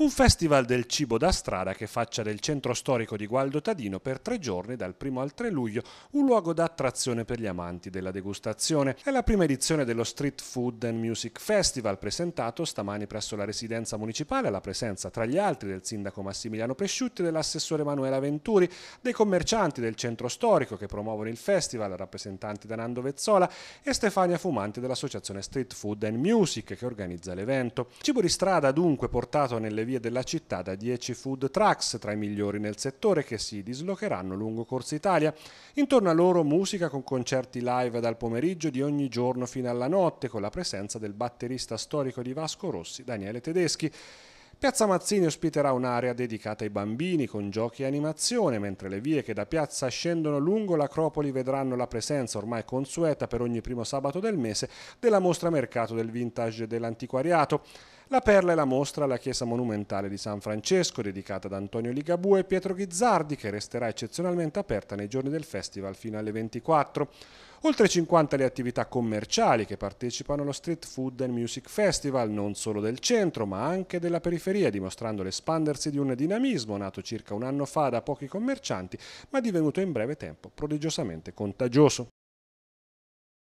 un festival del cibo da strada che faccia del centro storico di Gualdo Tadino per tre giorni dal 1 al 3 luglio un luogo d'attrazione per gli amanti della degustazione. È la prima edizione dello Street Food and Music Festival presentato stamani presso la residenza municipale alla presenza tra gli altri del sindaco Massimiliano Presciutti, dell'assessore Emanuela Venturi, dei commercianti del centro storico che promuovono il festival, rappresentanti da Nando Vezzola e Stefania Fumanti dell'associazione Street Food and Music che organizza l'evento. Cibo di strada dunque portato nelle pizzerie della città da 10 food trucks tra i migliori nel settore che si dislocheranno lungo Corsa Italia. Intorno a loro musica con concerti live dal pomeriggio di ogni giorno fino alla notte con la presenza del batterista storico di Vasco Rossi Daniele Tedeschi. Piazza Mazzini ospiterà un'area dedicata ai bambini con giochi e animazione, mentre le vie che da piazza scendono lungo l'Acropoli vedranno la presenza ormai consueta per ogni primo sabato del mese della mostra mercato del vintage dell'antiquariato. La perla è la mostra alla Chiesa Monumentale di San Francesco, dedicata ad Antonio Ligabue e Pietro Ghizzardi, che resterà eccezionalmente aperta nei giorni del festival fino alle 24. Oltre 50 le attività commerciali che partecipano allo Street Food and Music Festival, non solo del centro ma anche della periferia, dimostrando l'espandersi di un dinamismo nato circa un anno fa da pochi commercianti, ma divenuto in breve tempo prodigiosamente contagioso.